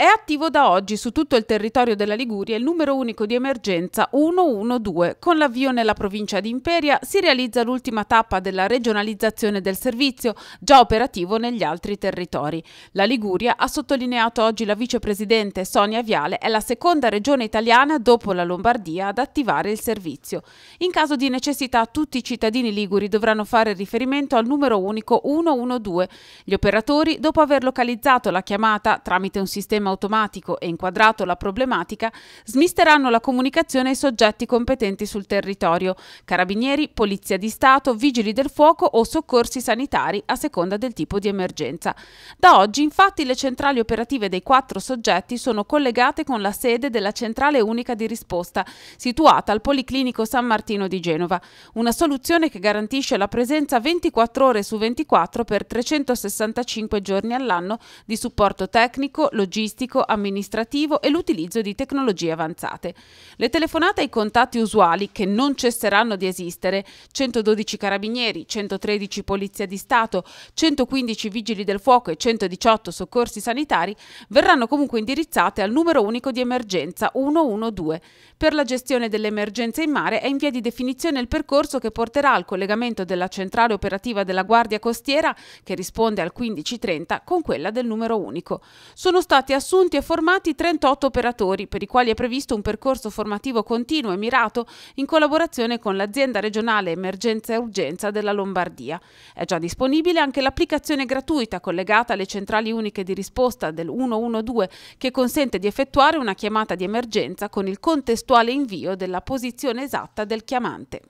È attivo da oggi su tutto il territorio della Liguria il numero unico di emergenza 112. Con l'avvio nella provincia di Imperia si realizza l'ultima tappa della regionalizzazione del servizio, già operativo negli altri territori. La Liguria, ha sottolineato oggi la vicepresidente Sonia Viale, è la seconda regione italiana dopo la Lombardia ad attivare il servizio. In caso di necessità tutti i cittadini liguri dovranno fare riferimento al numero unico 112. Gli operatori, dopo aver localizzato la chiamata tramite un sistema automatico e inquadrato la problematica, smisteranno la comunicazione ai soggetti competenti sul territorio, carabinieri, polizia di Stato, vigili del fuoco o soccorsi sanitari a seconda del tipo di emergenza. Da oggi infatti le centrali operative dei quattro soggetti sono collegate con la sede della centrale unica di risposta, situata al Policlinico San Martino di Genova, una soluzione che garantisce la presenza 24 ore su 24 per 365 giorni all'anno di supporto tecnico, logistico, logistico, amministrativo e l'utilizzo di tecnologie avanzate. Le telefonate ai contatti usuali, che non cesseranno di esistere, 112 carabinieri, 113 polizia di Stato, 115 vigili del fuoco e 118 soccorsi sanitari, verranno comunque indirizzate al numero unico di emergenza 112. Per la gestione dell'emergenza in mare è in via di definizione il percorso che porterà al collegamento della centrale operativa della Guardia Costiera, che risponde al 1530, con quella del numero unico. Sono stati assunti assunti e formati 38 operatori, per i quali è previsto un percorso formativo continuo e mirato in collaborazione con l'azienda regionale Emergenza e Urgenza della Lombardia. È già disponibile anche l'applicazione gratuita collegata alle centrali uniche di risposta del 112 che consente di effettuare una chiamata di emergenza con il contestuale invio della posizione esatta del chiamante.